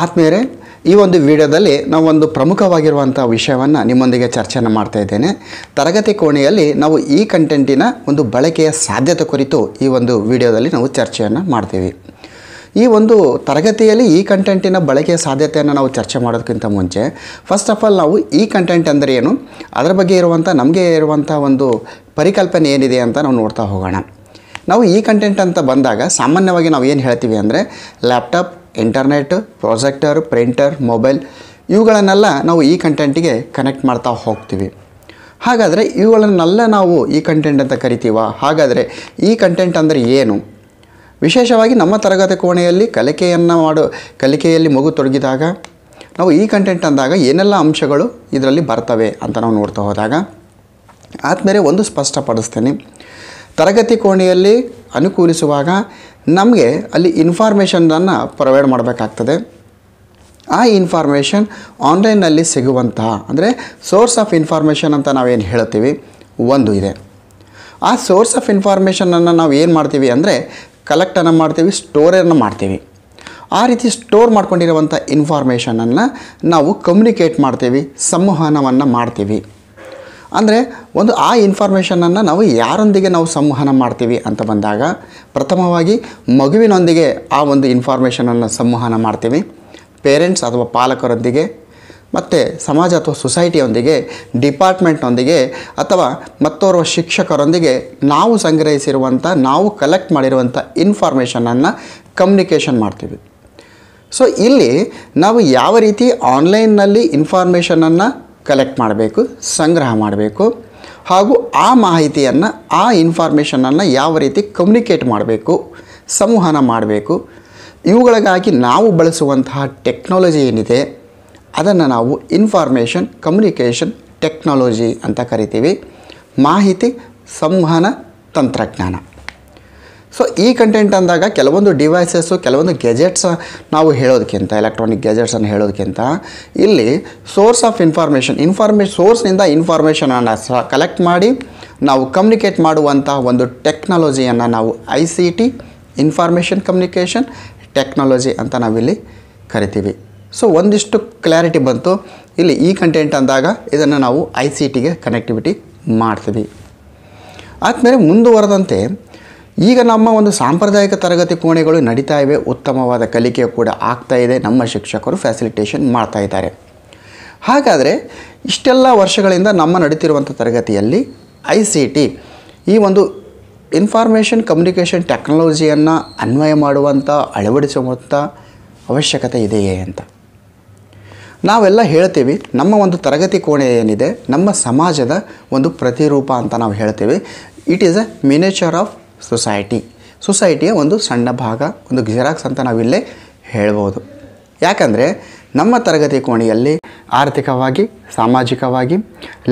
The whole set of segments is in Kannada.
ಆದ್ಮೇಲೆ ಈ ಒಂದು ವಿಡಿಯೋದಲ್ಲಿ ನಾವು ಒಂದು ಪ್ರಮುಖವಾಗಿರುವಂಥ ವಿಷಯವನ್ನು ನಿಮ್ಮೊಂದಿಗೆ ಚರ್ಚೆಯನ್ನು ಮಾಡ್ತಾ ಇದ್ದೇನೆ ತರಗತಿ ಕೋಣೆಯಲ್ಲಿ ನಾವು ಈ ಕಂಟೆಂಟಿನ ಒಂದು ಬಳಕೆಯ ಸಾಧ್ಯತೆ ಕುರಿತು ಈ ಒಂದು ವಿಡಿಯೋದಲ್ಲಿ ನಾವು ಚರ್ಚೆಯನ್ನು ಮಾಡ್ತೀವಿ ಈ ಒಂದು ತರಗತಿಯಲ್ಲಿ ಈ ಕಂಟೆಂಟಿನ ಬಳಕೆಯ ಸಾಧ್ಯತೆಯನ್ನು ನಾವು ಚರ್ಚೆ ಮಾಡೋದಕ್ಕಿಂತ ಮುಂಚೆ ಫಸ್ಟ್ ಆಫ್ ಆಲ್ ನಾವು ಈ ಕಂಟೆಂಟ್ ಅಂದರೆ ಏನು ಅದರ ಬಗ್ಗೆ ಇರುವಂಥ ನಮಗೆ ಇರುವಂಥ ಒಂದು ಪರಿಕಲ್ಪನೆ ಏನಿದೆ ಅಂತ ನಾವು ನೋಡ್ತಾ ಹೋಗೋಣ ನಾವು ಈ ಕಂಟೆಂಟ್ ಅಂತ ಬಂದಾಗ ಸಾಮಾನ್ಯವಾಗಿ ನಾವು ಏನು ಹೇಳ್ತೀವಿ ಅಂದರೆ laptop internet projector printer mobile ಇವುಗಳನ್ನೆಲ್ಲ ನಾವು ಈ ಕಂಟೆಂಟಿಗೆ ಕನೆಕ್ಟ್ ಮಾಡ್ತಾ ಹೋಗ್ತೀವಿ ಹಾಗಾದರೆ ಇವುಗಳನ್ನೆಲ್ಲ ನಾವು ಈ ಕಂಟೆಂಟ್ ಅಂತ ಕರಿತೀವ ಹಾಗಾದರೆ ಈ ಕಂಟೆಂಟ್ ಅಂದರೆ ಏನು ವಿಶೇಷವಾಗಿ ನಮ್ಮ ತರಗತಿ ಕೋಣೆಯಲ್ಲಿ ಕಲಿಕೆಯನ್ನು ಮಾಡೋ ಕಲಿಕೆಯಲ್ಲಿ ಮಗು ತೊಡಗಿದಾಗ ನಾವು ಈ ಕಂಟೆಂಟ್ ಅಂದಾಗ ಏನೆಲ್ಲ ಅಂಶಗಳು ಇದರಲ್ಲಿ ಬರ್ತವೆ ಅಂತ ನಾವು ನೋಡ್ತಾ ಹೋದಾಗ ಆದಮೇಲೆ ಒಂದು ಸ್ಪಷ್ಟಪಡಿಸ್ತೇನೆ ತರಗತಿ ಕೋಣೆಯಲ್ಲಿ ಅನುಕೂಲಿಸುವಾಗ ನಮಗೆ ಅಲ್ಲಿ ಇನ್ಫಾರ್ಮೇಷನನ್ನು ಪ್ರೊವೈಡ್ ಮಾಡಬೇಕಾಗ್ತದೆ ಆ ಇನ್ಫಾರ್ಮೇಷನ್ ಆನ್ಲೈನ್ನಲ್ಲಿ ಸಿಗುವಂತಹ ಅಂದರೆ ಸೋರ್ಸ್ ಆಫ್ ಇನ್ಫಾರ್ಮೇಷನ್ ಅಂತ ನಾವೇನು ಹೇಳ್ತೀವಿ ಒಂದು ಇದೆ ಆ ಸೋರ್ಸ್ ಆಫ್ ಇನ್ಫಾರ್ಮೇಷನನ್ನು ನಾವು ಏನು ಮಾಡ್ತೀವಿ ಅಂದರೆ ಕಲೆಕ್ಟನ್ನು ಮಾಡ್ತೀವಿ ಸ್ಟೋರನ್ನು ಮಾಡ್ತೀವಿ ಆ ರೀತಿ ಸ್ಟೋರ್ ಮಾಡ್ಕೊಂಡಿರುವಂಥ ಇನ್ಫಾರ್ಮೇಷನನ್ನು ನಾವು ಕಮ್ಯುನಿಕೇಟ್ ಮಾಡ್ತೀವಿ ಸಂವಹನವನ್ನು ಮಾಡ್ತೀವಿ ಅಂದರೆ ಒಂದು ಆ ಇನ್ಫಾರ್ಮೇಷನನ್ನು ನಾವು ಯಾರೊಂದಿಗೆ ನಾವು ಸಂವಹನ ಮಾಡ್ತೀವಿ ಅಂತ ಬಂದಾಗ ಪ್ರಥಮವಾಗಿ ಮಗುವಿನೊಂದಿಗೆ ಆ ಒಂದು ಇನ್ಫಾರ್ಮೇಷನನ್ನು ಸಂವಹನ ಮಾಡ್ತೀವಿ ಪೇರೆಂಟ್ಸ್ ಅಥವಾ ಪಾಲಕರೊಂದಿಗೆ ಮತ್ತು ಸಮಾಜ ಅಥವಾ ಸೊಸೈಟಿಯೊಂದಿಗೆ ಡಿಪಾರ್ಟ್ಮೆಂಟ್ನೊಂದಿಗೆ ಅಥವಾ ಮತ್ತೋರ್ವ ಶಿಕ್ಷಕರೊಂದಿಗೆ ನಾವು ಸಂಗ್ರಹಿಸಿರುವಂಥ ನಾವು ಕಲೆಕ್ಟ್ ಮಾಡಿರುವಂಥ ಇನ್ಫಾರ್ಮೇಷನನ್ನು ಕಮ್ಯುನಿಕೇಷನ್ ಮಾಡ್ತೀವಿ ಸೊ ಇಲ್ಲಿ ನಾವು ಯಾವ ರೀತಿ ಆನ್ಲೈನ್ನಲ್ಲಿ ಇನ್ಫಾರ್ಮೇಷನನ್ನು ಕಲೆಕ್ಟ್ ಮಾಡಬೇಕು ಸಂಗ್ರಹ ಮಾಡಬೇಕು ಹಾಗೂ ಆ ಮಾಹಿತಿಯನ್ನು ಆ ಇನ್ಫಾರ್ಮೇಷನನ್ನು ಯಾವ ರೀತಿ ಕಮ್ಯುನಿಕೇಟ್ ಮಾಡಬೇಕು ಸಂವಹನ ಮಾಡಬೇಕು ಇವುಗಳಿಗಾಗಿ ನಾವು ಬಳಸುವಂತಹ ಟೆಕ್ನಾಲಜಿ ಏನಿದೆ ಅದನ್ನು ನಾವು ಇನ್ಫಾರ್ಮೇಷನ್ ಕಮ್ಯುನಿಕೇಷನ್ ಟೆಕ್ನಾಲಜಿ ಅಂತ ಕರಿತೀವಿ ಮಾಹಿತಿ ಸಂವಹನ ತಂತ್ರಜ್ಞಾನ ಸೊ ಈ ಕಂಟೆಂಟ್ ಅಂದಾಗ ಕೆಲವೊಂದು ಡಿವೈಸಸ್ಸು ಕೆಲವೊಂದು ಗೆಜೆಟ್ಸ್ ನಾವು ಹೇಳೋದಕ್ಕಿಂತ ಎಲೆಕ್ಟ್ರಾನಿಕ್ ಗೆಜೆಟ್ಸನ್ನು ಹೇಳೋದಕ್ಕಿಂತ ಇಲ್ಲಿ ಸೋರ್ಸ್ ಆಫ್ ಇನ್ಫಾರ್ಮೇಷನ್ ಇನ್ಫಾರ್ಮೇ ಸೋರ್ಸ್ನಿಂದ ಇನ್ಫಾರ್ಮೇಷನನ್ನು ಸಹ ಕಲೆಕ್ಟ್ ಮಾಡಿ ನಾವು ಕಮ್ಯುನಿಕೇಟ್ ಮಾಡುವಂಥ ಒಂದು ಟೆಕ್ನಾಲಜಿಯನ್ನು ನಾವು I C T information communication technology ಅಂತ ನಾವಿಲ್ಲಿ ಕರಿತೀವಿ ಸೊ ಒಂದಿಷ್ಟು ಕ್ಲಾರಿಟಿ ಬಂತು ಇಲ್ಲಿ ಈ ಕಂಟೆಂಟ್ ಅಂದಾಗ ಇದನ್ನು ನಾವು ಐ ಸಿ ಟಿಗೆ ಕನೆಕ್ಟಿವಿಟಿ ಮಾಡ್ತೀವಿ ಆದಮೇಲೆ ಮುಂದುವರೆದಂತೆ ಈಗ ನಮ್ಮ ಒಂದು ಸಾಂಪ್ರದಾಯಿಕ ತರಗತಿ ಕೋಣೆಗಳು ನಡೀತಾ ಇವೆ ಉತ್ತಮವಾದ ಕಲಿಕೆ ಕೂಡ ಆಗ್ತಾ ಇದೆ ನಮ್ಮ ಶಿಕ್ಷಕರು ಫ್ಯಾಸಿಲಿಟೇಷನ್ ಮಾಡ್ತಾ ಇದ್ದಾರೆ ಹಾಗಾದರೆ ಇಷ್ಟೆಲ್ಲ ವರ್ಷಗಳಿಂದ ನಮ್ಮ ನಡೀತಿರುವಂಥ ತರಗತಿಯಲ್ಲಿ ಐ ಸಿ ಟಿ ಈ ಒಂದು ಇನ್ಫಾರ್ಮೇಷನ್ ಕಮ್ಯುನಿಕೇಷನ್ ಟೆಕ್ನಾಲಜಿಯನ್ನು ಅನ್ವಯ ಮಾಡುವಂಥ ಅಳವಡಿಸುವಂಥ ಅವಶ್ಯಕತೆ ಇದೆಯೇ ಅಂತ ನಾವೆಲ್ಲ ಹೇಳ್ತೀವಿ ನಮ್ಮ ಒಂದು ತರಗತಿ ಕೋಣೆ ಏನಿದೆ ನಮ್ಮ ಸಮಾಜದ ಒಂದು ಪ್ರತಿರೂಪ ಅಂತ ನಾವು ಹೇಳ್ತೀವಿ it is a miniature of society ಸೊಸೈಟಿಯ ಒಂದು ಸಣ್ಣ ಭಾಗ ಒಂದು ಗಿಜರಾಕ್ಸ್ ಅಂತ ನಾವಿಲ್ಲೇ ಹೇಳ್ಬೋದು ಯಾಕಂದರೆ ನಮ್ಮ ತರಗತಿ ಕೋಣೆಯಲ್ಲಿ ಆರ್ಥಿಕವಾಗಿ ಸಾಮಾಜಿಕವಾಗಿ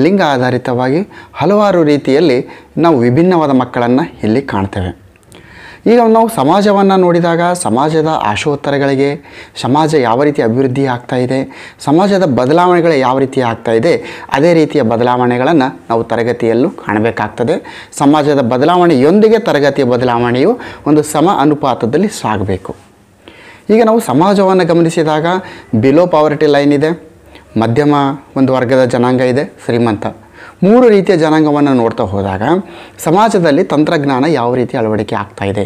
ಲಿಂಗ ಆಧಾರಿತವಾಗಿ ಹಲವಾರು ರೀತಿಯಲ್ಲಿ ನಾವು ವಿಭಿನ್ನವಾದ ಮಕ್ಕಳನ್ನು ಇಲ್ಲಿ ಕಾಣ್ತೇವೆ ಈಗ ನಾವು ಸಮಾಜವನ್ನು ನೋಡಿದಾಗ ಸಮಾಜದ ಆಶೋತ್ತರಗಳಿಗೆ ಸಮಾಜ ಯಾವ ರೀತಿ ಅಭಿವೃದ್ಧಿ ಆಗ್ತಾ ಇದೆ ಸಮಾಜದ ಬದಲಾವಣೆಗಳು ಯಾವ ರೀತಿ ಆಗ್ತಾ ಇದೆ ಅದೇ ರೀತಿಯ ಬದಲಾವಣೆಗಳನ್ನು ನಾವು ತರಗತಿಯಲ್ಲೂ ಕಾಣಬೇಕಾಗ್ತದೆ ಸಮಾಜದ ಬದಲಾವಣೆಯೊಂದಿಗೆ ತರಗತಿಯ ಬದಲಾವಣೆಯು ಒಂದು ಸಮ ಅನುಪಾತದಲ್ಲಿ ಸಾಗಬೇಕು ಈಗ ನಾವು ಸಮಾಜವನ್ನು ಗಮನಿಸಿದಾಗ ಬಿಲೋ ಪಾವರ್ಟಿ ಲೈನ್ ಇದೆ ಮಧ್ಯಮ ಒಂದು ವರ್ಗದ ಜನಾಂಗ ಇದೆ ಶ್ರೀಮಂತ ಮೂರು ರೀತಿಯ ಜನಾಂಗವನ್ನು ನೋಡ್ತಾ ಹೋದಾಗ ಸಮಾಜದಲ್ಲಿ ತಂತ್ರಜ್ಞಾನ ಯಾವ ರೀತಿ ಅಳವಡಿಕೆ ಆಗ್ತಾ ಇದೆ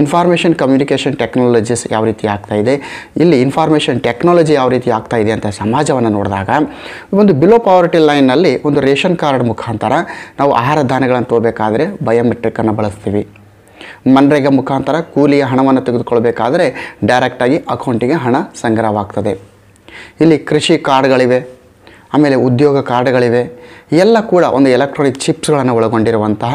ಇನ್ಫಾರ್ಮೇಷನ್ ಕಮ್ಯುನಿಕೇಷನ್ ಟೆಕ್ನಾಲಜೀಸ್ ಯಾವ ರೀತಿ ಆಗ್ತಾ ಇದೆ ಇಲ್ಲಿ ಇನ್ಫಾರ್ಮೇಷನ್ ಟೆಕ್ನಾಲಜಿ ಯಾವ ರೀತಿ ಆಗ್ತಾ ಇದೆ ಅಂತ ಸಮಾಜವನ್ನು ನೋಡಿದಾಗ ಒಂದು ಬಿಲೋ ಪಾವರ್ಟಿ ಲೈನ್ನಲ್ಲಿ ಒಂದು ರೇಷನ್ ಕಾರ್ಡ್ ಮುಖಾಂತರ ನಾವು ಆಹಾರ ಧಾನ್ಯಗಳನ್ನು ತಗೋಬೇಕಾದ್ರೆ ಬಯೋಮೆಟ್ರಿಕನ್ನು ಬಳಸ್ತೀವಿ ಮನ್ರೇಗಾ ಮುಖಾಂತರ ಕೂಲಿಯ ಹಣವನ್ನು ತೆಗೆದುಕೊಳ್ಬೇಕಾದರೆ ಡೈರೆಕ್ಟಾಗಿ ಅಕೌಂಟಿಗೆ ಹಣ ಸಂಗ್ರಹವಾಗ್ತದೆ ಇಲ್ಲಿ ಕೃಷಿ ಕಾರ್ಡ್ಗಳಿವೆ ಆಮೇಲೆ ಉದ್ಯೋಗ ಕಾರ್ಡ್ಗಳಿವೆ ಎಲ್ಲ ಕೂಡ ಒಂದು ಎಲೆಕ್ಟ್ರಾನಿಕ್ ಚಿಪ್ಸ್ಗಳನ್ನು ಒಳಗೊಂಡಿರುವಂತಹ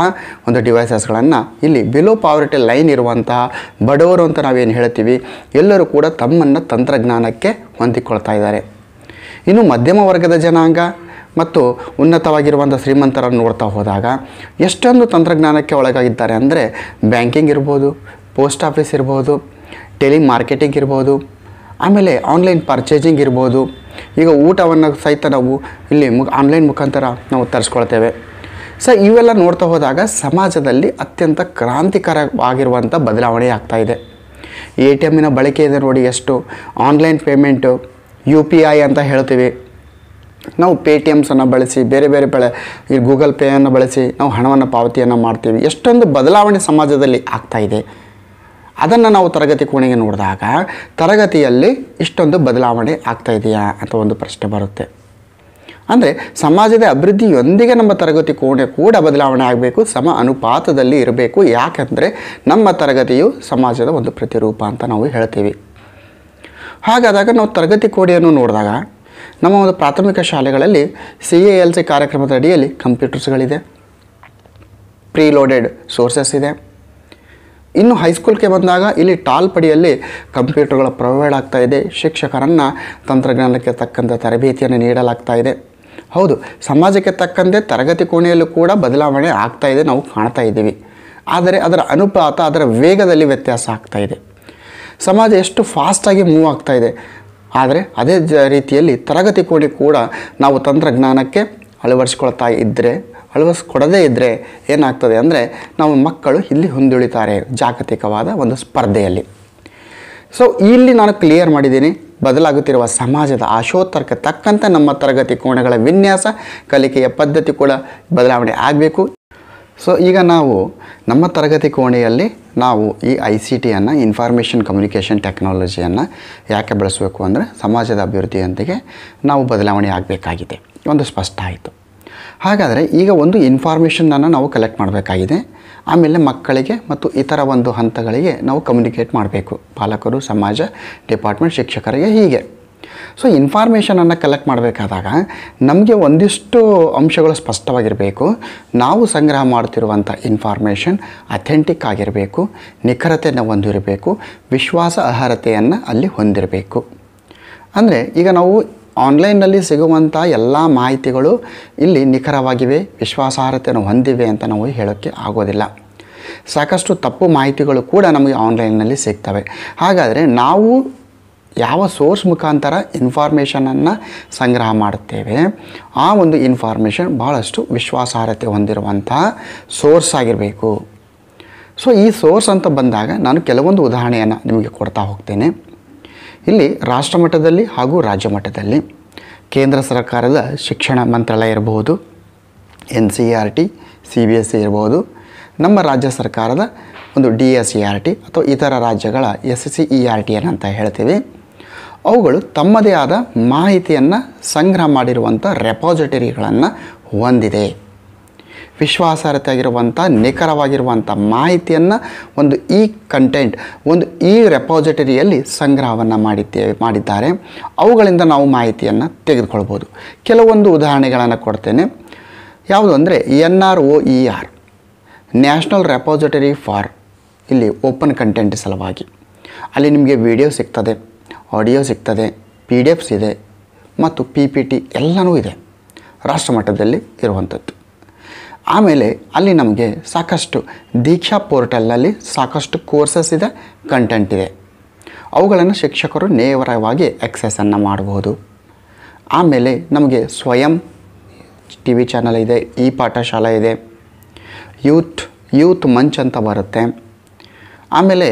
ಒಂದು ಡಿವೈಸಸ್ಗಳನ್ನು ಇಲ್ಲಿ ಬಿಲೋ ಪಾವರ್ಟಿ ಲೈನ್ ಇರುವಂತಹ ಬಡವರು ಅಂತ ನಾವೇನು ಹೇಳ್ತೀವಿ ಎಲ್ಲರೂ ಕೂಡ ತಮ್ಮನ್ನು ತಂತ್ರಜ್ಞಾನಕ್ಕೆ ಹೊಂದಿಕೊಳ್ತಾ ಇದ್ದಾರೆ ಇನ್ನು ಮಧ್ಯಮ ವರ್ಗದ ಜನಾಂಗ ಮತ್ತು ಉನ್ನತವಾಗಿರುವಂಥ ಶ್ರೀಮಂತರನ್ನು ನೋಡ್ತಾ ಹೋದಾಗ ಎಷ್ಟೊಂದು ತಂತ್ರಜ್ಞಾನಕ್ಕೆ ಒಳಗಾಗಿದ್ದಾರೆ ಅಂದರೆ ಬ್ಯಾಂಕಿಂಗ್ ಇರ್ಬೋದು ಪೋಸ್ಟ್ ಆಫೀಸ್ ಇರ್ಬೋದು ಟೆಲಿ ಮಾರ್ಕೆಟಿಂಗ್ ಇರ್ಬೋದು ಆಮೇಲೆ ಆನ್ಲೈನ್ ಪರ್ಚೇಸಿಂಗ್ ಇರ್ಬೋದು ಈಗ ಊಟವನ್ನು ಸಹಿತ ನಾವು ಇಲ್ಲಿ ಮು ಆನ್ಲೈನ್ ಮುಖಾಂತರ ನಾವು ತರಿಸ್ಕೊಳ್ತೇವೆ ಸೊ ಇವೆಲ್ಲ ನೋಡ್ತಾ ಹೋದಾಗ ಸಮಾಜದಲ್ಲಿ ಅತ್ಯಂತ ಕ್ರಾಂತಿಕರವಾಗಿರುವಂಥ ಬದಲಾವಣೆ ಆಗ್ತಾಯಿದೆ ಎ ಟಿ ಎಮ್ಮಿನ ಬಳಕೆ ಇದೆ ನೋಡಿ ಎಷ್ಟು online payment U P I ಅಂತ ಹೇಳ್ತೀವಿ ನಾವು ಪೇ ಟಿ ಎಮ್ಸನ್ನು ಬಳಸಿ ಬೇರೆ ಬೇರೆ ಬೆಳೆ ಈ ಗೂಗಲ್ ಪೇಯನ್ನು ಬಳಸಿ ನಾವು ಹಣವನ್ನು ಪಾವತಿಯನ್ನು ಮಾಡ್ತೀವಿ ಎಷ್ಟೊಂದು ಬದಲಾವಣೆ ಸಮಾಜದಲ್ಲಿ ಆಗ್ತಾಯಿದೆ ಅದನ್ನು ನಾವು ತರಗತಿ ಕೋಣೆಗೆ ನೋಡಿದಾಗ ತರಗತಿಯಲ್ಲಿ ಇಷ್ಟೊಂದು ಬದಲಾವಣೆ ಆಗ್ತಾ ಇದೆಯಾ ಅಂತ ಒಂದು ಪ್ರಶ್ನೆ ಬರುತ್ತೆ ಅಂದರೆ ಸಮಾಜದ ಅಭಿವೃದ್ಧಿಯೊಂದಿಗೆ ನಮ್ಮ ತರಗತಿ ಕೋಣೆ ಕೂಡ ಬದಲಾವಣೆ ಆಗಬೇಕು ಸಮ ಅನುಪಾತದಲ್ಲಿ ಇರಬೇಕು ಯಾಕಂದರೆ ನಮ್ಮ ತರಗತಿಯು ಸಮಾಜದ ಒಂದು ಪ್ರತಿರೂಪ ಅಂತ ನಾವು ಹೇಳ್ತೀವಿ ಹಾಗಾದಾಗ ನಾವು ತರಗತಿ ಕೋಣೆಯನ್ನು ನೋಡಿದಾಗ ನಮ್ಮ ಒಂದು ಪ್ರಾಥಮಿಕ ಶಾಲೆಗಳಲ್ಲಿ ಸಿ ಎ ಎಲ್ ಸಿ ಕಾರ್ಯಕ್ರಮದ ಅಡಿಯಲ್ಲಿ ಕಂಪ್ಯೂಟರ್ಸ್ಗಳಿದೆ ಪ್ರೀಲೋಡೆಡ್ ಸೋರ್ಸಸ್ ಇದೆ ಇನ್ನು ಹೈಸ್ಕೂಲ್ಗೆ ಬಂದಾಗ ಇಲ್ಲಿ ಟಾಲ್ ಪಡಿಯಲ್ಲಿ ಕಂಪ್ಯೂಟರ್ಗಳ ಪ್ರೊವೈಡ್ ಆಗ್ತಾ ಇದೆ ಶಿಕ್ಷಕರನ್ನು ತಂತ್ರಜ್ಞಾನಕ್ಕೆ ತಕ್ಕಂಥ ತರಬೇತಿಯನ್ನು ನೀಡಲಾಗ್ತಾ ಇದೆ ಹೌದು ಸಮಾಜಕ್ಕೆ ತಕ್ಕಂತೆ ತರಗತಿ ಕೋಣೆಯಲ್ಲೂ ಕೂಡ ಬದಲಾವಣೆ ಆಗ್ತಾ ಇದೆ ನಾವು ಕಾಣ್ತಾ ಇದ್ದೀವಿ ಆದರೆ ಅದರ ಅನುಪಾತ ಅದರ ವೇಗದಲ್ಲಿ ವ್ಯತ್ಯಾಸ ಆಗ್ತಾ ಇದೆ ಸಮಾಜ ಎಷ್ಟು ಫಾಸ್ಟಾಗಿ ಮೂವ್ ಆಗ್ತಾ ಇದೆ ಆದರೆ ಅದೇ ರೀತಿಯಲ್ಲಿ ತರಗತಿ ಕೋಣೆ ಕೂಡ ನಾವು ತಂತ್ರಜ್ಞಾನಕ್ಕೆ ಅಳವಡಿಸ್ಕೊಳ್ತಾ ಇದ್ದರೆ ಅಳವಡಿಸ್ಕೊಡದೇ ಇದ್ದರೆ ಏನಾಗ್ತದೆ ಅಂದರೆ ನಮ್ಮ ಮಕ್ಕಳು ಇಲ್ಲಿ ಹೊಂದುಳಿತಾರೆ ಜಾಗತಿಕವಾದ ಒಂದು ಸ್ಪರ್ಧೆಯಲ್ಲಿ ಸೊ ಇಲ್ಲಿ ನಾನು ಕ್ಲಿಯರ್ ಮಾಡಿದ್ದೀನಿ ಬದಲಾಗುತ್ತಿರುವ ಸಮಾಜದ ಆಶೋತ್ತರಕ್ಕೆ ತಕ್ಕಂತೆ ನಮ್ಮ ತರಗತಿ ಕೋಣೆಗಳ ವಿನ್ಯಾಸ ಕಲಿಕೆಯ ಪದ್ಧತಿ ಕೂಡ ಬದಲಾವಣೆ ಆಗಬೇಕು ಸೊ ಈಗ ನಾವು ನಮ್ಮ ತರಗತಿ ಕೋಣೆಯಲ್ಲಿ ನಾವು ಈ ಐ ಸಿ ಟಿಯನ್ನು ಇನ್ಫಾರ್ಮೇಷನ್ ಕಮ್ಯುನಿಕೇಷನ್ ಟೆಕ್ನಾಲಜಿಯನ್ನು ಯಾಕೆ ಬಳಸಬೇಕು ಅಂದರೆ ಸಮಾಜದ ಅಭಿವೃದ್ಧಿಯೊಂದಿಗೆ ನಾವು ಬದಲಾವಣೆ ಆಗಬೇಕಾಗಿದೆ ಒಂದು ಸ್ಪಷ್ಟ ಆಯಿತು ಹಾಗಾದರೆ ಈಗ ಒಂದು ಇನ್ಫಾರ್ಮೇಷನನ್ನು ನಾವು ಕಲೆಕ್ಟ್ ಮಾಡಬೇಕಾಗಿದೆ ಆಮೇಲೆ ಮಕ್ಕಳಿಗೆ ಮತ್ತು ಇತರ ಒಂದು ಹಂತಗಳಿಗೆ ನಾವು ಕಮ್ಯುನಿಕೇಟ್ ಮಾಡಬೇಕು ಪಾಲಕರು ಸಮಾಜ ಡಿಪಾರ್ಟ್ಮೆಂಟ್ ಶಿಕ್ಷಕರಿಗೆ ಹೀಗೆ ಸೊ ಇನ್ಫಾರ್ಮೇಷನನ್ನು ಕಲೆಕ್ಟ್ ಮಾಡಬೇಕಾದಾಗ ನಮಗೆ ಒಂದಿಷ್ಟು ಅಂಶಗಳು ಸ್ಪಷ್ಟವಾಗಿರಬೇಕು ನಾವು ಸಂಗ್ರಹ ಮಾಡ್ತಿರುವಂಥ ಇನ್ಫಾರ್ಮೇಷನ್ ಅಥೆಂಟಿಕ್ ಆಗಿರಬೇಕು ನಿಖರತೆಯನ್ನು ಹೊಂದಿರಬೇಕು ವಿಶ್ವಾಸ ಅರ್ಹತೆಯನ್ನು ಅಲ್ಲಿ ಹೊಂದಿರಬೇಕು ಅಂದರೆ ಈಗ ನಾವು ಆನ್ಲೈನ್ನಲ್ಲಿ ಸಿಗುವಂಥ ಎಲ್ಲ ಮಾಹಿತಿಗಳು ಇಲ್ಲಿ ನಿಖರವಾಗಿವೆ ವಿಶ್ವಾಸಾರ್ಹತೆಯನ್ನು ಹೊಂದಿವೆ ಅಂತ ನಾವು ಹೇಳೋಕ್ಕೆ ಆಗೋದಿಲ್ಲ ಸಾಕಷ್ಟು ತಪ್ಪು ಮಾಹಿತಿಗಳು ಕೂಡ ನಮಗೆ ಆನ್ಲೈನ್ನಲ್ಲಿ ಸಿಗ್ತವೆ ಹಾಗಾದರೆ ನಾವು ಯಾವ ಸೋರ್ಸ್ ಮುಖಾಂತರ ಇನ್ಫಾರ್ಮೇಷನನ್ನು ಸಂಗ್ರಹ ಮಾಡುತ್ತೇವೆ ಆ ಒಂದು ಇನ್ಫಾರ್ಮೇಷನ್ ಭಾಳಷ್ಟು ವಿಶ್ವಾಸಾರ್ಹತೆ ಹೊಂದಿರುವಂಥ ಸೋರ್ಸ್ ಆಗಿರಬೇಕು ಸೊ ಈ ಸೋರ್ಸ್ ಅಂತ ಬಂದಾಗ ನಾನು ಕೆಲವೊಂದು ಉದಾಹರಣೆಯನ್ನು ನಿಮಗೆ ಕೊಡ್ತಾ ಹೋಗ್ತೇನೆ ಇಲ್ಲಿ ರಾಷ್ಟ್ರ ಮಟ್ಟದಲ್ಲಿ ಹಾಗೂ ರಾಜ್ಯ ಮಟ್ಟದಲ್ಲಿ ಕೇಂದ್ರ ಸರ್ಕಾರದ ಶಿಕ್ಷಣ ಮಂತ್ರಾಲಯ ಇರಬಹುದು N C R T C B S C ಇರಬಹುದು ನಮ್ಮ ರಾಜ್ಯ ಸರ್ಕಾರದ ಒಂದು D S E R T ಅಥವಾ ಇತರ ರಾಜ್ಯಗಳ S C E R T ಏನಂತ ಹೇಳ್ತೀವಿ ಅವುಗಳು ತಮ್ಮದೇ ಆದ ಮಾಹಿತಿಯನ್ನು ಸಂಗ್ರಹ ಮಾಡಿರುವಂಥ ರೆಪಾಸಿಟರಿಗಳನ್ನು ಹೊಂದಿದೆ ವಿಶ್ವಾಸಾರ್ಹತೆ ಆಗಿರುವಂಥ ನಿಖರವಾಗಿರುವಂಥ ಮಾಹಿತಿಯನ್ನು ಒಂದು ಈ ಕಂಟೆಂಟ್ ಒಂದು ಈ ರೆಪಾಸಿಟರಿಯಲ್ಲಿ ಸಂಗ್ರಹವನ್ನು ಮಾಡಿದ್ದೇವೆ ಮಾಡಿದ್ದಾರೆ ಅವುಗಳಿಂದ ನಾವು ಮಾಹಿತಿಯನ್ನು ತೆಗೆದುಕೊಳ್ಬೋದು ಕೆಲವೊಂದು ಉದಾಹರಣೆಗಳನ್ನು ಕೊಡ್ತೇನೆ ಯಾವುದು ಅಂದರೆ N R O E R national repository for ಇಲ್ಲಿ ಓಪನ್ ಕಂಟೆಂಟ್ ಸಲುವಾಗಿ ಅಲ್ಲಿ ನಿಮಗೆ ವಿಡಿಯೋ ಸಿಗ್ತದೆ ಆಡಿಯೋ ಸಿಗ್ತದೆ ಪಿ ಡಿ ಎಫ್ಸ್ ಇದೆ ಮತ್ತು ಪಿ ಪಿ ಟಿ ಎಲ್ಲನೂ ಇದೆ ರಾಷ್ಟ್ರಮಟ್ಟದಲ್ಲಿ ಇರುವಂಥದ್ದು ಆಮೇಲೆ ಅಲ್ಲಿ ನಮಗೆ ಸಾಕಷ್ಟು ದೀಕ್ಷಾ ಪೋರ್ಟಲ್ನಲ್ಲಿ ಸಾಕಷ್ಟು ಕೋರ್ಸಸ್ ಇದೆ ಕಂಟೆಂಟ್ ಇದೆ ಅವುಗಳನ್ನು ಶಿಕ್ಷಕರು ನೇರವಾಗಿ ಎಕ್ಸಸನ್ನು ಮಾಡಬಹುದು ಆಮೇಲೆ ನಮಗೆ ಸ್ವಯಂ ಟಿ ವಿ ಚಾನಲ್ ಇದೆ ಈ ಪಾಠಶಾಲೆ ಇದೆ ಯೂತ್ ಯೂತ್ ಮಂಚ್ ಅಂತ ಬರುತ್ತೆ ಆಮೇಲೆ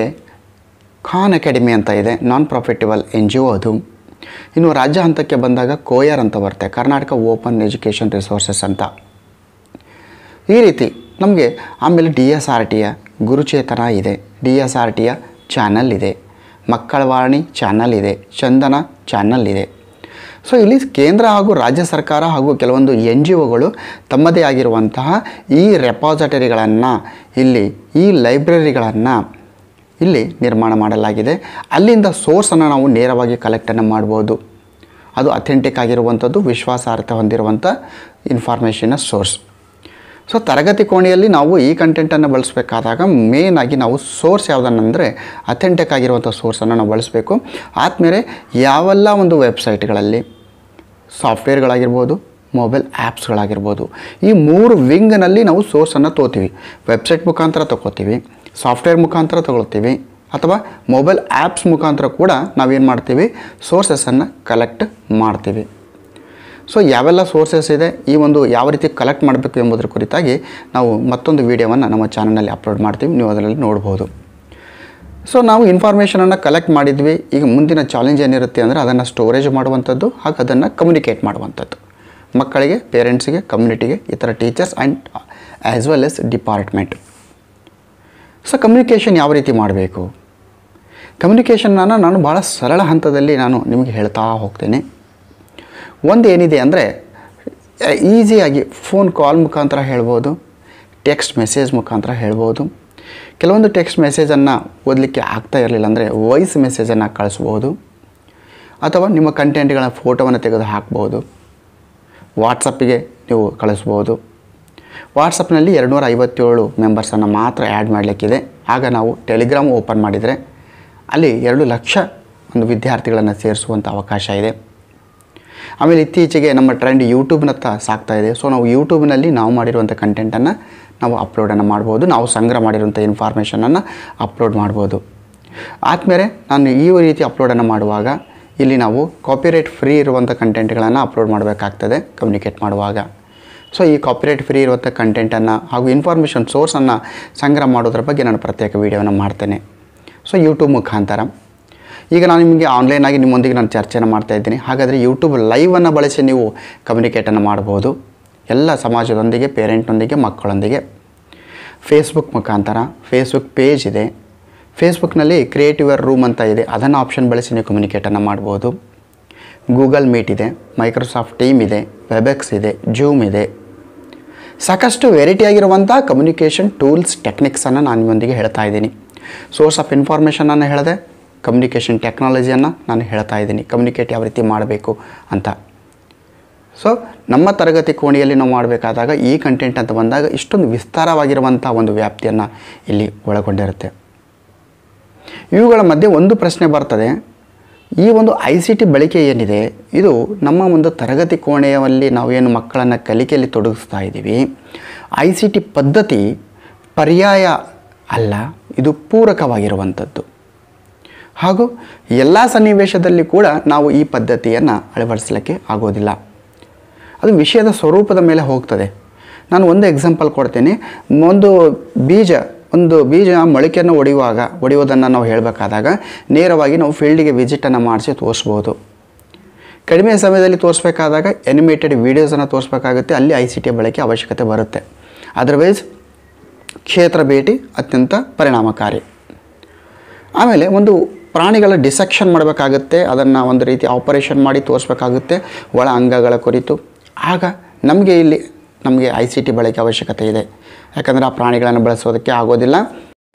ಖಾನ್ ಅಕಾಡೆಮಿ ಅಂತ ಇದೆ non profitable N G O ಅದು ಇನ್ನು ರಾಜ್ಯ ಹಂತಕ್ಕೆ ಬಂದಾಗ ಕೋಯರ್ ಅಂತ ಬರುತ್ತೆ ಕರ್ನಾಟಕ ಓಪನ್ ಎಜುಕೇಷನ್ ರಿಸೋರ್ಸಸ್ ಅಂತ ಈ ರೀತಿ ನಮಗೆ ಆಮೇಲೆ ಡಿ ಎಸ್ ಆರ್ ಟಿಯ ಗುರುಚೇತನ ಇದೆ ಡಿ ಎಸ್ ಆರ್ ಟಿಯ ಚಾನಲ್ ಇದೆ ಮಕ್ಕಳ ವಾಣಿ ಚಾನಲ್ ಇದೆ ಚಂದನ ಚಾನಲ್ ಇದೆ ಸೊ ಇಲ್ಲಿ ಕೇಂದ್ರ ಹಾಗೂ ರಾಜ್ಯ ಸರ್ಕಾರ ಹಾಗೂ ಕೆಲವೊಂದು ಎನ್ ಜಿ ಒಗಳು ತಮ್ಮದೇ ಆಗಿರುವಂತಹ ಈ ರೆಪಾಸಿಟರಿಗಳನ್ನು ಇಲ್ಲಿ ಈ ಲೈಬ್ರರಿಗಳನ್ನು ಇಲ್ಲಿ ನಿರ್ಮಾಣ ಮಾಡಲಾಗಿದೆ ಅಲ್ಲಿಂದ ಸೋರ್ಸನ್ನು ನಾವು ನೇರವಾಗಿ ಕಲೆಕ್ಟನ್ನು ಮಾಡ್ಬೋದು ಅದು ಅಥೆಂಟಿಕ್ ಆಗಿರುವಂಥದ್ದು ವಿಶ್ವಾಸಾರ್ಹ ಹೊಂದಿರುವಂಥ ಇನ್ಫಾರ್ಮೇಷನ್ನ ಸೋರ್ಸ್ ಸೊ ತರಗತಿ ಕೋಣೆಯಲ್ಲಿ ನಾವು ಈ ಕಂಟೆಂಟನ್ನು ಬಳಸಬೇಕಾದಾಗ ಮೇನ್ ಆಗಿ ನಾವು ಸೋರ್ಸ್ ಯಾವುದನ್ನಂದರೆ ಅಥೆಂಟಿಕ್ ಆಗಿರುವಂಥ ಸೋರ್ಸನ್ನು ನಾವು ಬಳಸಬೇಕು ಆದಮೇಲೆ ಯಾವೆಲ್ಲ ಒಂದು ವೆಬ್ಸೈಟ್ಗಳಲ್ಲಿ ಸಾಫ್ಟ್ವೇರ್ಗಳಾಗಿರ್ಬೋದು ಮೊಬೈಲ್ ಆ್ಯಪ್ಸ್ಗಳಾಗಿರ್ಬೋದು ಈ ಮೂರು ವಿಂಗ್ನಲ್ಲಿ ನಾವು ಸೋರ್ಸನ್ನು ತೋತೀವಿ ವೆಬ್ಸೈಟ್ ಮುಖಾಂತರ ತೊಗೋತೀವಿ ಸಾಫ್ಟ್ವೇರ್ ಮುಖಾಂತರ ತೊಗೊಳ್ತೀವಿ ಅಥವಾ ಮೊಬೈಲ್ ಆ್ಯಪ್ಸ್ ಮುಖಾಂತರ ಕೂಡ ನಾವೇನು ಮಾಡ್ತೀವಿ ಸೋರ್ಸಸ್ಸನ್ನು ಕಲೆಕ್ಟ್ ಮಾಡ್ತೀವಿ ಸೊ ಯಾವೆಲ್ಲ ಸೋರ್ಸಸ್ ಇದೆ ಈ ಒಂದು ಯಾವ ರೀತಿ ಕಲೆಕ್ಟ್ ಮಾಡಬೇಕು ಎಂಬುದರ ಕುರಿತಾಗಿ ನಾವು ಮತ್ತೊಂದು ವೀಡಿಯೋವನ್ನು ನಮ್ಮ ಚಾನಲಲ್ಲಿ ಅಪ್ಲೋಡ್ ಮಾಡ್ತೀವಿ ನೀವು ಅದರಲ್ಲಿ ನೋಡ್ಬೋದು ಸೊ ನಾವು ಇನ್ಫಾರ್ಮೇಷನನ್ನು ಕಲೆಕ್ಟ್ ಮಾಡಿದ್ವಿ ಈಗ ಮುಂದಿನ ಚಾಲೆಂಜ್ ಏನಿರುತ್ತೆ ಅಂದರೆ ಅದನ್ನು ಸ್ಟೋರೇಜ್ ಮಾಡುವಂಥದ್ದು ಹಾಗೂ ಅದನ್ನು ಕಮ್ಯುನಿಕೇಟ್ ಮಾಡುವಂಥದ್ದು ಮಕ್ಕಳಿಗೆ ಪೇರೆಂಟ್ಸಿಗೆ ಕಮ್ಯುನಿಟಿಗೆ ಈ ಥರ teachers and as well as department so communication ಯಾವ ರೀತಿ ಮಾಡಬೇಕು ಕಮ್ಯುನಿಕೇಷನ್ನನ್ನು ನಾನು ಭಾಳ ಸರಳ ಹಂತದಲ್ಲಿ ನಾನು ನಿಮಗೆ ಹೇಳ್ತಾ ಹೋಗ್ತೇನೆ ಒಂದು ಏನಿದೆ ಅಂದರೆ ಈಸಿಯಾಗಿ ಫೋನ್ ಕಾಲ್ ಮುಖಾಂತರ ಹೇಳ್ಬೋದು ಟೆಕ್ಸ್ಟ್ ಮೆಸೇಜ್ ಮುಖಾಂತರ ಹೇಳ್ಬೋದು ಕೆಲವೊಂದು ಟೆಕ್ಸ್ಟ್ ಮೆಸೇಜನ್ನು ಓದಲಿಕ್ಕೆ ಆಗ್ತಾ ಇರಲಿಲ್ಲ ಅಂದರೆ ವಾಯ್ಸ್ ಮೆಸೇಜನ್ನು ಕಳಿಸ್ಬೋದು ಅಥವಾ ನಿಮ್ಮ ಕಂಟೆಂಟ್ಗಳ ಫೋಟೋವನ್ನು ತೆಗೆದು ಹಾಕ್ಬೋದು ವಾಟ್ಸಪ್ಪಿಗೆ ನೀವು ಕಳಿಸ್ಬೋದು ವಾಟ್ಸಪ್ನಲ್ಲಿ ಎರಡು ನೂರ ಐವತ್ತೇಳು ಮೆಂಬರ್ಸನ್ನು ಮಾತ್ರ ಆ್ಯಡ್ ಮಾಡಲಿಕ್ಕಿದೆ ಆಗ ನಾವು ಟೆಲಿಗ್ರಾಮ್ ಓಪನ್ ಮಾಡಿದರೆ ಅಲ್ಲಿ ಎರಡು ಲಕ್ಷ ಒಂದು ವಿದ್ಯಾರ್ಥಿಗಳನ್ನು ಸೇರಿಸುವಂಥ ಅವಕಾಶ ಇದೆ ಆಮೇಲೆ ಇತ್ತೀಚೆಗೆ ನಮ್ಮ ಟ್ರೆಂಡ್ ಯೂಟ್ಯೂಬ್ನತ್ತ ಸಾಕ್ತಾ ಇದೆ ಸೊ ನಾವು ಯೂಟ್ಯೂಬ್ನಲ್ಲಿ ನಾವು ಮಾಡಿರುವಂಥ ಕಂಟೆಂಟನ್ನು ನಾವು ಅಪ್ಲೋಡನ್ನು ಮಾಡ್ಬೋದು ನಾವು ಸಂಗ್ರಹ ಮಾಡಿರುವಂಥ ಇನ್ಫಾರ್ಮೇಷನನ್ನು ಅಪ್ಲೋಡ್ ಮಾಡ್ಬೋದು ಆದಮೇಲೆ ನಾನು ಈ ರೀತಿ ಅಪ್ಲೋಡನ್ನು ಮಾಡುವಾಗ ಇಲ್ಲಿ ನಾವು ಕಾಪಿರೈಟ್ ಫ್ರೀ ಇರುವಂಥ ಕಂಟೆಂಟ್ಗಳನ್ನು ಅಪ್ಲೋಡ್ ಮಾಡಬೇಕಾಗ್ತದೆ ಕಮ್ಯುನಿಕೇಟ್ ಮಾಡುವಾಗ ಸೊ ಈ ಕಾಪಿರೈಟ್ ಫ್ರೀ ಇರುವಂಥ ಕಂಟೆಂಟನ್ನು ಹಾಗೂ ಇನ್ಫಾರ್ಮೇಷನ್ ಸೋರ್ಸನ್ನು ಸಂಗ್ರಹ ಮಾಡೋದ್ರ ಬಗ್ಗೆ ನಾನು ಪ್ರತ್ಯೇಕ ವೀಡಿಯೋನ ಮಾಡ್ತೇನೆ ಸೊ ಯೂಟ್ಯೂಬ್ ಮುಖಾಂತರ ಈಗ ನಾನು ನಿಮಗೆ ಆನ್ಲೈನಾಗಿ ನಿಮ್ಮೊಂದಿಗೆ ನಾನು ಚರ್ಚೆಯನ್ನು ಮಾಡ್ತಾ ಇದ್ದೀನಿ ಹಾಗಾದರೆ ಯೂಟ್ಯೂಬ್ ಲೈವನ್ನು ಬಳಸಿ ನೀವು ಕಮ್ಯುನಿಕೇಟನ್ನು ಮಾಡ್ಬೋದು ಎಲ್ಲ ಸಮಾಜದೊಂದಿಗೆ ಪೇರೆಂಟ್ನೊಂದಿಗೆ ಮಕ್ಕಳೊಂದಿಗೆ ಫೇಸ್ಬುಕ್ ಮುಖಾಂತರ ಫೇಸ್ಬುಕ್ ಪೇಜ್ ಇದೆ ಫೇಸ್ಬುಕ್ನಲ್ಲಿ ಕ್ರಿಯೇಟಿವರ್ ರೂಮ್ ಅಂತ ಇದೆ ಅದನ್ನು ಆಪ್ಷನ್ ಬಳಸಿ ನೀವು ಕಮ್ಯುನಿಕೇಟನ್ನು ಮಾಡ್ಬೋದು ಗೂಗಲ್ ಮೀಟ್ ಇದೆ ಮೈಕ್ರೋಸಾಫ್ಟ್ ಟೀಮ್ ಇದೆ ವೆಬೆಕ್ಸ್ ಇದೆ ಜೂಮ್ ಇದೆ ಸಾಕಷ್ಟು ವೆರೈಟಿ ಆಗಿರುವಂಥ ಕಮ್ಯುನಿಕೇಷನ್ ಟೂಲ್ಸ್ ಟೆಕ್ನಿಕ್ಸನ್ನು ನಾನು ನಿಮ್ಮೊಂದಿಗೆ ಹೇಳ್ತಾ ಇದ್ದೀನಿ ಸೋರ್ಸ್ ಆಫ್ ಇನ್ಫಾರ್ಮೇಷನನ್ನು ಹೇಳಿದೆ ಕಮ್ಯುನಿಕೇಷನ್ ಟೆಕ್ನಾಲಜಿಯನ್ನು ನಾನು ಹೇಳ್ತಾ ಇದ್ದೀನಿ ಕಮ್ಯುನಿಕೇಟ್ ಯಾವ ರೀತಿ ಮಾಡಬೇಕು ಅಂತ ಸೊ ನಮ್ಮ ತರಗತಿ ಕೋಣೆಯಲ್ಲಿ ನಾವು ಮಾಡಬೇಕಾದಾಗ ಈ ಕಂಟೆಂಟ್ ಅಂತ ಬಂದಾಗ ಇಷ್ಟೊಂದು ವಿಸ್ತಾರವಾಗಿರುವಂಥ ಒಂದು ವ್ಯಾಪ್ತಿಯನ್ನು ಇಲ್ಲಿ ಒಳಗೊಂಡಿರುತ್ತೆ ಇವುಗಳ ಮಧ್ಯೆ ಒಂದು ಪ್ರಶ್ನೆ ಬರ್ತದೆ ಈ ಒಂದು ಐ ಸಿ ಟಿ ಬಳಕೆ ಏನಿದೆ ಇದು ನಮ್ಮ ಒಂದು ತರಗತಿ ಕೋಣೆಯಲ್ಲಿ ನಾವೇನು ಮಕ್ಕಳನ್ನು ಕಲಿಕೆಯಲ್ಲಿ ತೊಡಗಿಸ್ತಾ ಇದ್ದೀವಿ ಐ ಸಿ ಟಿ ಪದ್ಧತಿ ಪರ್ಯಾಯ ಅಲ್ಲ ಇದು ಪೂರಕವಾಗಿರುವಂಥದ್ದು ಹಾಗೂ ಎಲ್ಲ ಸನ್ನಿವೇಶದಲ್ಲಿ ಕೂಡ ನಾವು ಈ ಪದ್ಧತಿಯನ್ನು ಅಳವಡಿಸಲಿಕ್ಕೆ ಆಗೋದಿಲ್ಲ ಅದು ವಿಷಯದ ಸ್ವರೂಪದ ಮೇಲೆ ಹೋಗ್ತದೆ ನಾನು ಒಂದು ಎಕ್ಸಾಂಪಲ್ ಕೊಡ್ತೀನಿ ಒಂದು ಬೀಜ ಒಂದು ಬೀಜ ಮೊಳಕೆಯನ್ನು ಒಡೆಯುವಾಗ ಒಡೆಯುವುದನ್ನು ನಾವು ಹೇಳಬೇಕಾದಾಗ ನೇರವಾಗಿ ನಾವು ಫೀಲ್ಡಿಗೆ ವಿಸಿಟನ್ನು ಮಾಡಿಸಿ ತೋರಿಸ್ಬೋದು ಕಡಿಮೆ ಸಮಯದಲ್ಲಿ ತೋರಿಸ್ಬೇಕಾದಾಗ ಎನಿಮೇಟೆಡ್ ವೀಡಿಯೋಸನ್ನು ತೋರಿಸ್ಬೇಕಾಗುತ್ತೆ ಅಲ್ಲಿ ಐ ಸಿ ಟಿ ಬಳಕೆ ಅವಶ್ಯಕತೆ ಬರುತ್ತೆ ಅದರ್ವೈಸ್ ಕ್ಷೇತ್ರ ಭೇಟಿ ಅತ್ಯಂತ ಪರಿಣಾಮಕಾರಿ ಆಮೇಲೆ ಒಂದು ಪ್ರಾಣಿಗಳ ಡಿಸೆಕ್ಷನ್ ಮಾಡಬೇಕಾಗುತ್ತೆ ಅದನ್ನು ಒಂದು ರೀತಿ ಆಪರೇಷನ್ ಮಾಡಿ ತೋರಿಸ್ಬೇಕಾಗುತ್ತೆ ಒಳ ಅಂಗಗಳ ಕುರಿತು ಆಗ ನಮಗೆ ಇಲ್ಲಿ ನಮಗೆ ಐ ಸಿ ಟಿ ಬಳಕೆ ಅವಶ್ಯಕತೆ ಇದೆ ಯಾಕಂದರೆ ಆ ಪ್ರಾಣಿಗಳನ್ನು ಬಳಸೋದಕ್ಕೆ ಆಗೋದಿಲ್ಲ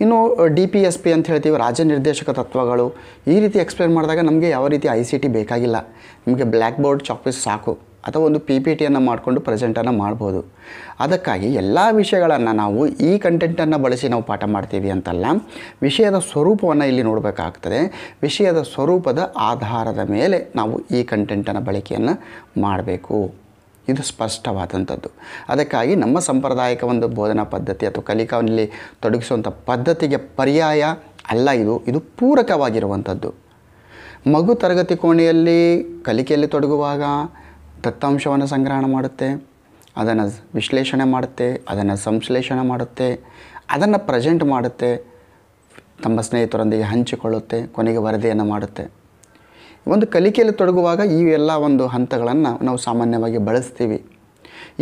ಇನ್ನು ಡಿ ಪಿ ಎಸ್ ಪಿ ಅಂತ ಹೇಳ್ತೀವಿ ರಾಜ್ಯ ನಿರ್ದೇಶಕ ತತ್ವಗಳು ಈ ರೀತಿ ಎಕ್ಸ್ಪ್ಲೇನ್ ಮಾಡಿದಾಗ ನಮಗೆ ಯಾವ ರೀತಿ ಐ ಸಿ ಟಿ ಬೇಕಾಗಿಲ್ಲ ನಮಗೆ ಬ್ಲ್ಯಾಕ್ ಬೋರ್ಡ್ ಚಾಕ್ಪೀಸ್ ಸಾಕು ಅಥವಾ ಒಂದು ಪಿ ಪಿ ಟಿಯನ್ನು ಮಾಡಿಕೊಂಡು ಪ್ರೆಸೆಂಟನ್ನು ಮಾಡ್ಬೋದು ಅದಕ್ಕಾಗಿ ಎಲ್ಲ ವಿಷಯಗಳನ್ನು ನಾವು ಈ ಕಂಟೆಂಟನ್ನು ಬಳಸಿ ನಾವು ಪಾಠ ಮಾಡ್ತೀವಿ ಅಂತಲ್ಲ ವಿಷಯದ ಸ್ವರೂಪವನ್ನು ಇಲ್ಲಿ ನೋಡಬೇಕಾಗ್ತದೆ ವಿಷಯದ ಸ್ವರೂಪದ ಆಧಾರದ ಮೇಲೆ ನಾವು ಈ ಕಂಟೆಂಟನ್ನು ಬಳಕೆಯನ್ನು ಮಾಡಬೇಕು ಇದು ಸ್ಪಷ್ಟವಾದಂಥದ್ದು ಅದಕ್ಕಾಗಿ ನಮ್ಮ ಸಾಂಪ್ರದಾಯಿಕ ಒಂದು ಬೋಧನಾ ಪದ್ಧತಿ ಅಥವಾ ಕಲಿಕಾವಲ್ಲಿ ತೊಡಗಿಸುವಂಥ ಪದ್ಧತಿಗೆ ಪರ್ಯಾಯ ಅಲ್ಲ ಇದು ಇದು ಪೂರಕವಾಗಿರುವಂಥದ್ದು ಮಗು ತರಗತಿ ಕೋಣೆಯಲ್ಲಿ ಕಲಿಕೆಯಲ್ಲಿ ತೊಡಗುವಾಗ ದತ್ತಾಂಶವನ್ನು ಸಂಗ್ರಹಣ ಮಾಡುತ್ತೆ ಅದನ್ನು ವಿಶ್ಲೇಷಣೆ ಮಾಡುತ್ತೆ ಅದನ್ನು ಸಂಶ್ಲೇಷಣೆ ಮಾಡುತ್ತೆ ಅದನ್ನು ಪ್ರೆಸೆಂಟ್ ಮಾಡುತ್ತೆ ತಮ್ಮ ಸ್ನೇಹಿತರೊಂದಿಗೆ ಹಂಚಿಕೊಳ್ಳುತ್ತೆ ಕೊನೆಗೆ ವರದಿಯನ್ನು ಮಾಡುತ್ತೆ ಒಂದು ಕಲಿಕೆಯಲ್ಲಿ ತೊಡಗುವಾಗ ಈ ಎಲ್ಲ ಒಂದು ಹಂತಗಳನ್ನು ನಾವು ಸಾಮಾನ್ಯವಾಗಿ ಬಳಸ್ತೀವಿ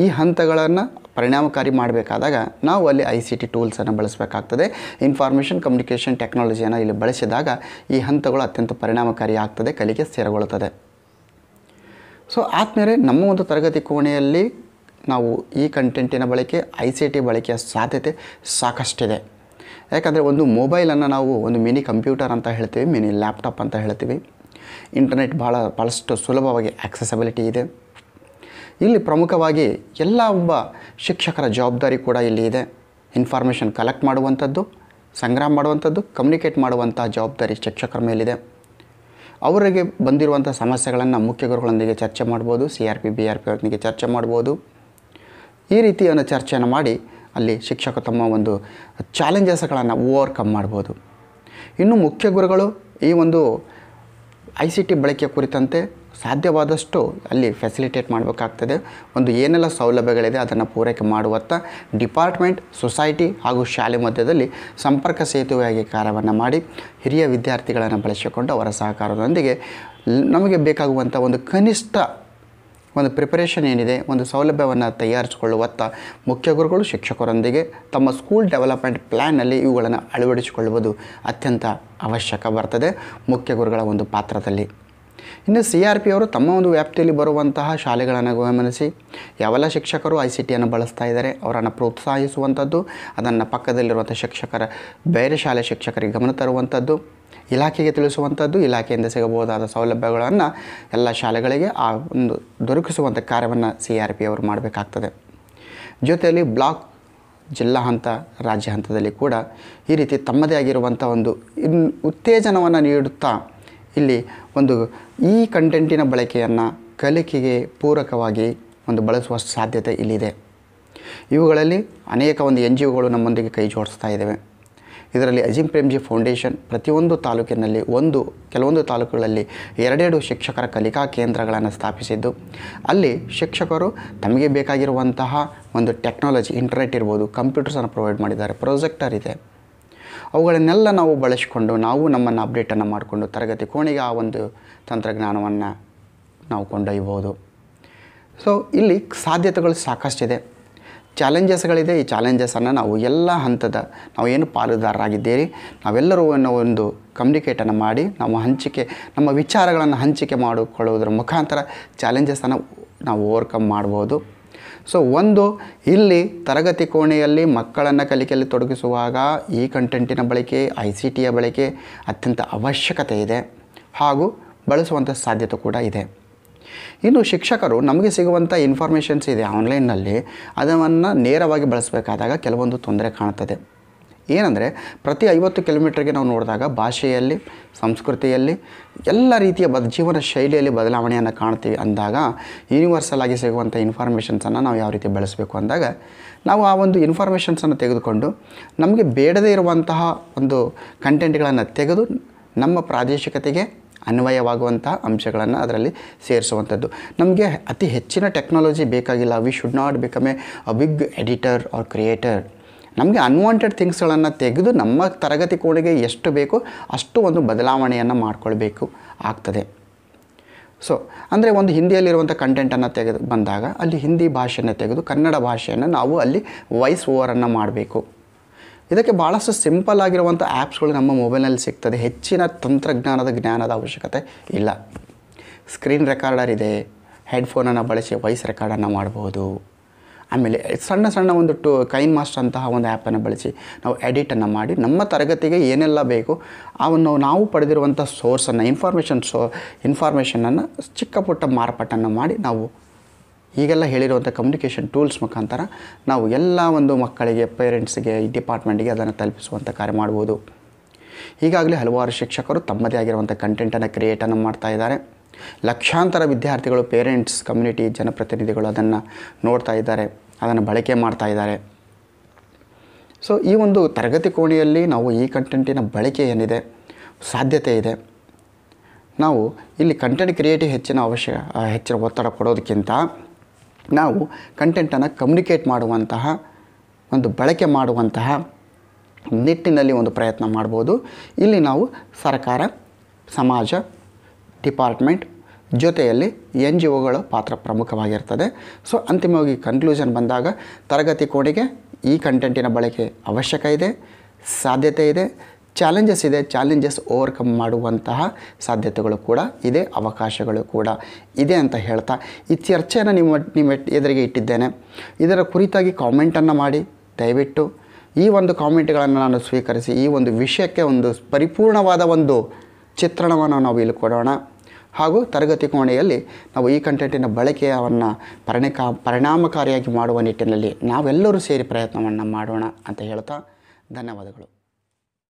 ಈ ಹಂತಗಳನ್ನು ಪರಿಣಾಮಕಾರಿ ಮಾಡಬೇಕಾದಾಗ ನಾವು ಅಲ್ಲಿ ಐ ಸಿ ಟಿ ಟೂಲ್ಸನ್ನು ಬಳಸಬೇಕಾಗ್ತದೆ ಇನ್ಫಾರ್ಮೇಷನ್ ಕಮ್ಯುನಿಕೇಷನ್ ಟೆಕ್ನಾಲಜಿಯನ್ನು ಇಲ್ಲಿ ಬಳಸಿದಾಗ ಈ ಹಂತಗಳು ಅತ್ಯಂತ ಪರಿಣಾಮಕಾರಿ ಆಗ್ತದೆ ಕಲಿಕೆ ಸ್ಥಿರಗೊಳ್ಳುತ್ತದೆ ಸೊ ಆದಮೇಲೆ ನಮ್ಮ ಒಂದು ತರಗತಿ ಕೋಣೆಯಲ್ಲಿ ನಾವು ಈ ಕಂಟೆಂಟಿನ ಬಳಕೆ ಐ ಸಿ ಟಿ ಬಳಕೆಯ ಸಾಧ್ಯತೆ ಸಾಕಷ್ಟಿದೆ ಯಾಕಂದರೆ ಒಂದು ಮೊಬೈಲನ್ನು ನಾವು ಒಂದು ಮಿನಿ ಕಂಪ್ಯೂಟರ್ ಅಂತ ಹೇಳ್ತೀವಿ ಮಿನಿ ಲ್ಯಾಪ್ಟಾಪ್ ಅಂತ ಹೇಳ್ತೀವಿ ಇಂಟರ್ನೆಟ್ ಭಾಳ ಭಾಳಷ್ಟು ಸುಲಭವಾಗಿ ಆಕ್ಸೆಸಬಿಲಿಟಿ ಇದೆ ಇಲ್ಲಿ ಪ್ರಮುಖವಾಗಿ ಎಲ್ಲ ಒಬ್ಬ ಶಿಕ್ಷಕರ ಜವಾಬ್ದಾರಿ ಕೂಡ ಇಲ್ಲಿ ಇದೆ ಇನ್ಫಾರ್ಮೇಷನ್ ಕಲೆಕ್ಟ್ ಮಾಡುವಂಥದ್ದು ಸಂಗ್ರಹ ಮಾಡುವಂಥದ್ದು ಕಮ್ಯುನಿಕೇಟ್ ಮಾಡುವಂಥ ಜವಾಬ್ದಾರಿ ಶಿಕ್ಷಕರ ಮೇಲಿದೆ ಅವರಿಗೆ ಬಂದಿರುವಂಥ ಸಮಸ್ಯೆಗಳನ್ನು ಮುಖ್ಯ ಗುರುಗಳೊಂದಿಗೆ ಚರ್ಚೆ ಮಾಡ್ಬೋದು C R P B R P ಅವರೊಂದಿಗೆ ಚರ್ಚೆ ಮಾಡ್ಬೋದು ಈ ಒಂದು ಚರ್ಚೆಯನ್ನು ಮಾಡಿ ಅಲ್ಲಿ ಶಿಕ್ಷಕ ತಮ್ಮ ಒಂದು ಚಾಲೆಂಜಸ್ಗಳನ್ನು ಓವರ್ಕಮ್ ಮಾಡ್ಬೋದು ಇನ್ನು ಮುಖ್ಯ ಗುರುಗಳು ಈ ಒಂದು ಐ ಸಿ ಟಿ ಬಳಕೆ ಕುರಿತಂತೆ ಸಾಧ್ಯವಾದಷ್ಟು ಅಲ್ಲಿ ಫೆಸಿಲಿಟೇಟ್ ಮಾಡಬೇಕಾಗ್ತದೆ ಒಂದು ಏನೆಲ್ಲ ಸೌಲಭ್ಯಗಳಿದೆ ಅದನ್ನು ಪೂರೈಕೆ ಮಾಡುವತ್ತ ಡಿಪಾರ್ಟ್ಮೆಂಟ್ ಸೊಸೈಟಿ ಹಾಗೂ ಶಾಲೆ ಮಧ್ಯದಲ್ಲಿ ಸಂಪರ್ಕ ಸೇತುವೆಯಾಗಿ ಕಾರ್ಯವನ್ನು ಮಾಡಿ ಹಿರಿಯ ವಿದ್ಯಾರ್ಥಿಗಳನ್ನು ಬಳಸಿಕೊಂಡು ಅವರ ಸಹಕಾರದೊಂದಿಗೆ ನಮಗೆ ಬೇಕಾಗುವಂಥ ಒಂದು ಕನಿಷ್ಠ ಒಂದು ಪ್ರಿಪರೇಷನ್ ಏನಿದೆ ಒಂದು ಸೌಲಭ್ಯವನ್ನು ತಯಾರಿಸಿಕೊಳ್ಳುವತ್ತ ಗುರುಗಳು ಶಿಕ್ಷಕರೊಂದಿಗೆ ತಮ್ಮ ಸ್ಕೂಲ್ ಡೆವಲಪ್ಮೆಂಟ್ ಪ್ಲ್ಯಾನಲ್ಲಿ ಇವುಗಳನ್ನು ಅಳವಡಿಸಿಕೊಳ್ಳುವುದು ಅತ್ಯಂತ ಅವಶ್ಯಕ ಬರ್ತದೆ ಮುಖ್ಯ ಗುರುಗಳ ಒಂದು ಪಾತ್ರದಲ್ಲಿ ಇನ್ನು ಸಿ ಆರ್ ಪಿ ಅವರು ತಮ್ಮ ಒಂದು ವ್ಯಾಪ್ತಿಯಲ್ಲಿ ಬರುವಂತಹ ಶಾಲೆಗಳನ್ನು ಗಮನಿಸಿ ಯಾವೆಲ್ಲ ಶಿಕ್ಷಕರು ಐ ಸಿ ಟಿಯನ್ನು ಬಳಸ್ತಾ ಇದ್ದಾರೆ ಅವರನ್ನು ಪ್ರೋತ್ಸಾಹಿಸುವಂಥದ್ದು ಅದನ್ನು ಪಕ್ಕದಲ್ಲಿರುವಂಥ ಶಿಕ್ಷಕರ ಬೇರೆ ಶಾಲೆ ಶಿಕ್ಷಕರಿಗೆ ಗಮನ ತರುವಂಥದ್ದು ಇಲಾಖೆಗೆ ತಿಳಿಸುವಂಥದ್ದು ಇಲಾಖೆಯಿಂದ ಸಿಗಬಹುದಾದ ಸೌಲಭ್ಯಗಳನ್ನು ಎಲ್ಲ ಶಾಲೆಗಳಿಗೆ ಆ ಒಂದು ದೊರಕಿಸುವಂಥ ಕಾರ್ಯವನ್ನು ಸಿ ಆರ್ ಪಿ ಅವರು ಮಾಡಬೇಕಾಗ್ತದೆ ಜೊತೆಯಲ್ಲಿ ಬ್ಲಾಕ್ ಜಿಲ್ಲಾ ಹಂತ ರಾಜ್ಯ ಹಂತದಲ್ಲಿ ಕೂಡ ಈ ರೀತಿ ತಮ್ಮದೇ ಆಗಿರುವಂಥ ಒಂದು ಇನ್ನು ಉತ್ತೇಜನವನ್ನು ನೀಡುತ್ತಾ ಇಲ್ಲಿ ಒಂದು ಈ ಕಂಟೆಂಟಿನ ಬಳಕೆಯನ್ನು ಕಲಿಕೆಗೆ ಪೂರಕವಾಗಿ ಒಂದು ಬಳಸುವ ಸಾಧ್ಯತೆ ಇಲ್ಲಿದೆ ಇವುಗಳಲ್ಲಿ ಅನೇಕ ಒಂದು ಎನ್ ಜಿ ಒಗಳು ನಮ್ಮೊಂದಿಗೆ ಕೈ ಜೋಡಿಸ್ತಾ ಇದ್ದಾವೆ ಇದರಲ್ಲಿ ಅಜಿಂ ಪ್ರೇಮ್ಜಿ ಫೌಂಡೇಶನ್ ಪ್ರತಿಯೊಂದು ತಾಲೂಕಿನಲ್ಲಿ ಒಂದು ಕೆಲವೊಂದು ತಾಲೂಕುಗಳಲ್ಲಿ ಎರಡೆರಡು ಶಿಕ್ಷಕರ ಕಲಿಕಾ ಕೇಂದ್ರಗಳನ್ನು ಸ್ಥಾಪಿಸಿದ್ದು ಅಲ್ಲಿ ಶಿಕ್ಷಕರು ತಮಗೆ ಬೇಕಾಗಿರುವಂತಹ ಒಂದು ಟೆಕ್ನಾಲಜಿ ಇಂಟರ್ನೆಟ್ ಇರ್ಬೋದು ಕಂಪ್ಯೂಟರ್ಸನ್ನು ಪ್ರೊವೈಡ್ ಮಾಡಿದ್ದಾರೆ ಪ್ರೊಜೆಕ್ಟರ್ ಇದೆ ಅವುಗಳನ್ನೆಲ್ಲ ನಾವು ಬಳಸಿಕೊಂಡು ನಾವು ನಮ್ಮನ್ನು ಅಪ್ಡೇಟನ್ನು ಮಾಡಿಕೊಂಡು ತರಗತಿ ಕೋಣೆಗೆ ಆ ಒಂದು ತಂತ್ರಜ್ಞಾನವನ್ನು ನಾವು ಕೊಂಡೊಯ್ಬೋದು ಸೊ ಇಲ್ಲಿ ಸಾಧ್ಯತೆಗಳು ಸಾಕಷ್ಟಿದೆ ಚಾಲೆಂಜಸ್ಗಳಿದೆ ಈ ಚಾಲೆಂಜಸನ್ನು ನಾವು ಎಲ್ಲ ಹಂತದ ನಾವು ಏನು ಪಾಲುದಾರರಾಗಿದ್ದೀರಿ ನಾವೆಲ್ಲರೂ ಒಂದು ಕಮ್ಯುನಿಕೇಟನ್ನು ಮಾಡಿ ನಾವು ಹಂಚಿಕೆ ನಮ್ಮ ವಿಚಾರಗಳನ್ನು ಹಂಚಿಕೆ ಮಾಡಿಕೊಳ್ಳುವುದರ ಮುಖಾಂತರ ಚಾಲೆಂಜಸನ್ನು ನಾವು ಓವರ್ಕಮ್ ಮಾಡ್ಬೋದು ಸೊ ಒಂದು ಇಲ್ಲಿ ತರಗತಿ ಕೋಣೆಯಲ್ಲಿ ಮಕ್ಕಳನ್ನು ಕಲಿಕೆಯಲ್ಲಿ ತೊಡಗಿಸುವಾಗ ಈ ಕಂಟೆಂಟಿನ ಬಳಕೆ ಐ ಸಿ ಟಿಯ ಬಳಕೆ ಅತ್ಯಂತ ಅವಶ್ಯಕತೆ ಇದೆ ಹಾಗೂ ಬಳಸುವಂಥ ಸಾಧ್ಯತೆ ಕೂಡ ಇದೆ ಇನ್ನು ಶಿಕ್ಷಕರು ನಮಗೆ ಸಿಗುವಂಥ ಇನ್ಫಾರ್ಮೇಷನ್ಸ್ ಇದೆ ಆನ್ಲೈನ್ನಲ್ಲಿ ಅದನ್ನು ನೇರವಾಗಿ ಬಳಸಬೇಕಾದಾಗ ಕೆಲವೊಂದು ತೊಂದರೆ ಕಾಣುತ್ತದೆ ಏನಂದರೆ ಪ್ರತಿ ಐವತ್ತು ಕಿಲೋಮೀಟ್ರಿಗೆ ನಾವು ನೋಡಿದಾಗ ಭಾಷೆಯಲ್ಲಿ ಸಂಸ್ಕೃತಿಯಲ್ಲಿ ಎಲ್ಲ ರೀತಿಯ ಬದ ಜೀವನ ಶೈಲಿಯಲ್ಲಿ ಬದಲಾವಣೆಯನ್ನು ಕಾಣ್ತೀವಿ ಅಂದಾಗ ಯೂನಿವರ್ಸಲ್ ಆಗಿ ಸಿಗುವಂಥ ಇನ್ಫಾರ್ಮೇಷನ್ಸನ್ನು ನಾವು ಯಾವ ರೀತಿ ಬೆಳೆಸಬೇಕು ಅಂದಾಗ ನಾವು ಆ ಒಂದು ಇನ್ಫಾರ್ಮೇಷನ್ಸನ್ನು ತೆಗೆದುಕೊಂಡು ನಮಗೆ ಬೇಡದೇ ಇರುವಂತಹ ಒಂದು ಕಂಟೆಂಟ್ಗಳನ್ನು ತೆಗೆದು ನಮ್ಮ ಪ್ರಾದೇಶಿಕತೆಗೆ ಅನ್ವಯವಾಗುವಂಥ ಅಂಶಗಳನ್ನು ಅದರಲ್ಲಿ ಸೇರಿಸುವಂಥದ್ದು ನಮಗೆ ಅತಿ ಹೆಚ್ಚಿನ ಟೆಕ್ನಾಲಜಿ ಬೇಕಾಗಿಲ್ಲ we should not become a big editor or creator ನಮಗೆ ಅನ್ವಾಂಟೆಡ್ ಥಿಂಗ್ಸ್ಗಳನ್ನು ತೆಗೆದು ನಮ್ಮ ತರಗತಿ ಕೋಣೆಗೆ ಎಷ್ಟು ಬೇಕೋ ಅಷ್ಟು ಒಂದು ಬದಲಾವಣೆಯನ್ನು ಮಾಡಿಕೊಳ್ಬೇಕು ಆಗ್ತದೆ ಸೊ ಅಂದರೆ ಒಂದು ಹಿಂದಿಯಲ್ಲಿರುವಂಥ ಕಂಟೆಂಟನ್ನು ತೆಗೆದು ಬಂದಾಗ ಅಲ್ಲಿ ಹಿಂದಿ ಭಾಷೆಯನ್ನು ತೆಗೆದು ಕನ್ನಡ ಭಾಷೆಯನ್ನು ನಾವು ಅಲ್ಲಿ ವಾಯ್ಸ್ ಓವರನ್ನು ಮಾಡಬೇಕು ಇದಕ್ಕೆ ಭಾಳಷ್ಟು ಸಿಂಪಲ್ ಆಗಿರುವಂಥ ಆ್ಯಪ್ಸ್ಗಳು ನಮ್ಮ ಮೊಬೈಲ್ನಲ್ಲಿ ಸಿಗ್ತದೆ ಹೆಚ್ಚಿನ ತಂತ್ರಜ್ಞಾನದ ಜ್ಞಾನದ ಅವಶ್ಯಕತೆ ಇಲ್ಲ ಸ್ಕ್ರೀನ್ ರೆಕಾರ್ಡರ್ ಇದೆ ಹೆಡ್ಫೋನನ್ನು ಬಳಸಿ ವಾಯ್ಸ್ ರೆಕಾರ್ಡನ್ನು ಮಾಡ್ಬೋದು ಆಮೇಲೆ ಸಣ್ಣ ಸಣ್ಣ ಒಂದು ಟು ಕೈನ್ ಮಾಸ್ಟರ್ ಅಂತಹ ಒಂದು ಆ್ಯಪನ್ನು ಬಳಸಿ ನಾವು ಎಡಿಟನ್ನು ಮಾಡಿ ನಮ್ಮ ತರಗತಿಗೆ ಏನೆಲ್ಲ ಬೇಕು ಅವನ್ನು ನಾವು ಪಡೆದಿರುವಂಥ ಸೋರ್ಸನ್ನು ಇನ್ಫಾರ್ಮೇಷನ್ ಸೋ ಇನ್ಫಾರ್ಮೇಷನನ್ನು ಚಿಕ್ಕ ಪುಟ್ಟ ಮಾರ್ಪಾಟನ್ನು ಮಾಡಿ ನಾವು ಈಗೆಲ್ಲ ಹೇಳಿರುವಂಥ ಕಮ್ಯುನಿಕೇಷನ್ ಟೂಲ್ಸ್ ಮುಖಾಂತರ ನಾವು ಎಲ್ಲ ಒಂದು ಮಕ್ಕಳಿಗೆ ಪೇರೆಂಟ್ಸ್ಗೆ ಈ ಡಿಪಾರ್ಟ್ಮೆಂಟ್ಗೆ ಅದನ್ನು ತಲುಪಿಸುವಂಥ ಕಾರ್ಯ ಮಾಡ್ಬೋದು ಈಗಾಗಲೇ ಹಲವಾರು ಶಿಕ್ಷಕರು ತಮ್ಮದೇ ಆಗಿರುವಂಥ ಕಂಟೆಂಟನ್ನು ಕ್ರಿಯೇಟನ್ನು ಮಾಡ್ತಾ ಇದ್ದಾರೆ ಲಕ್ಷಾಂತರ ವಿದ್ಯಾರ್ಥಿಗಳು ಪೇರೆಂಟ್ಸ್ ಕಮ್ಯುನಿಟಿ ಜನಪ್ರತಿನಿಧಿಗಳು ಅದನ್ನು ನೋಡ್ತಾ ಇದ್ದಾರೆ ಅದನ್ನು ಬಳಕೆ ಮಾಡ್ತಾ ಇದ್ದಾರೆ ಸೊ ಈ ಒಂದು ತರಗತಿ ಕೋಣೆಯಲ್ಲಿ ನಾವು ಈ ಕಂಟೆಂಟಿನ ಬಳಕೆ ಏನಿದೆ ಸಾಧ್ಯತೆ ಇದೆ ನಾವು ಇಲ್ಲಿ ಕಂಟೆಂಟ್ ಕ್ರಿಯೇಟಿವ್ ಹೆಚ್ಚಿನ ಅವಶ್ಯ ಹೆಚ್ಚಿನ ಒತ್ತಡ ಕೊಡೋದಕ್ಕಿಂತ ನಾವು ಕಂಟೆಂಟನ್ನು ಕಮ್ಯುನಿಕೇಟ್ ಮಾಡುವಂತಹ ಒಂದು ಬಳಕೆ ಮಾಡುವಂತಹ ನಿಟ್ಟಿನಲ್ಲಿ ಒಂದು ಪ್ರಯತ್ನ ಮಾಡ್ಬೋದು ಇಲ್ಲಿ ನಾವು ಸರ್ಕಾರ ಸಮಾಜ ಡಿಪಾರ್ಟ್ಮೆಂಟ್ ಜೊತೆಯಲ್ಲಿ ಎನ್ ಜಿ ಒಗಳ ಪಾತ್ರ ಪ್ರಮುಖವಾಗಿರ್ತದೆ ಸೊ ಅಂತಿಮವಾಗಿ ಕನ್ಕ್ಲೂಷನ್ ಬಂದಾಗ ತರಗತಿ ಕೋಣೆಗೆ ಈ ಕಂಟೆಂಟಿನ ಬಳಕೆ ಅವಶ್ಯಕ ಇದೆ ಸಾಧ್ಯತೆ ಇದೆ ಚಾಲೆಂಜಸ್ ಇದೆ ಚಾಲೆಂಜಸ್ ಓವರ್ಕಮ್ ಮಾಡುವಂತಹ ಸಾಧ್ಯತೆಗಳು ಕೂಡ ಇದೆ ಅವಕಾಶಗಳು ಕೂಡ ಇದೆ ಅಂತ ಹೇಳ್ತಾ ಈ ಚರ್ಚೆಯನ್ನು ನಿಮ್ಮ ನಿಮ್ಮ ಎದುರಿಗೆ ಇಟ್ಟಿದ್ದೇನೆ ಇದರ ಕುರಿತಾಗಿ ಕಾಮೆಂಟನ್ನು ಮಾಡಿ ದಯವಿಟ್ಟು ಈ ಒಂದು ಕಾಮೆಂಟ್ಗಳನ್ನು ನಾನು ಸ್ವೀಕರಿಸಿ ಈ ಒಂದು ವಿಷಯಕ್ಕೆ ಒಂದು ಪರಿಪೂರ್ಣವಾದ ಒಂದು ಚಿತ್ರಣವನ್ನು ನಾವು ಇಲ್ಲಿ ಕೊಡೋಣ ಹಾಗೂ ತರಗತಿ ಕೋಣೆಯಲ್ಲಿ ನಾವು ಈ ಕಂಟೆಂಟಿನ ಬಳಕೆಯನ್ನು ಪರಿಣಿಕ ಪರಿಣಾಮಕಾರಿಯಾಗಿ ಮಾಡುವ ನಿಟ್ಟಿನಲ್ಲಿ ನಾವೆಲ್ಲರೂ ಸೇರಿ ಪ್ರಯತ್ನವನ್ನು ಮಾಡೋಣ ಅಂತ ಹೇಳ್ತಾ ಧನ್ಯವಾದಗಳು